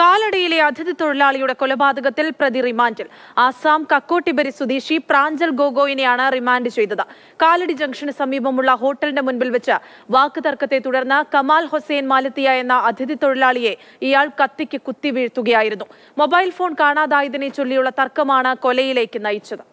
കാലടിയിലെ അതിഥി തൊഴിലാളിയുടെ കൊലപാതകത്തിൽ പ്രതി റിമാൻഡിൽ ആസാം കക്കോട്ടിബരി സ്വദേശി പ്രാഞ്ചൽ ഗോഗോയിനെയാണ് റിമാൻഡ് ചെയ്തത് കാലടി ജംഗ്ഷന് സമീപമുള്ള ഹോട്ടലിന്റെ മുൻപിൽ വെച്ച് വാക്ക് തർക്കത്തെ തുടർന്ന് കമാൽ ഹുസൈൻ മാലത്തിയ എന്ന അതിഥി തൊഴിലാളിയെ ഇയാൾ കത്തിക്ക് കുത്തിവീഴ്ത്തുകയായിരുന്നു മൊബൈൽ ഫോൺ കാണാതായതിനെ ചൊല്ലിയുള്ള തർക്കമാണ് കൊലയിലേക്ക് നയിച്ചത്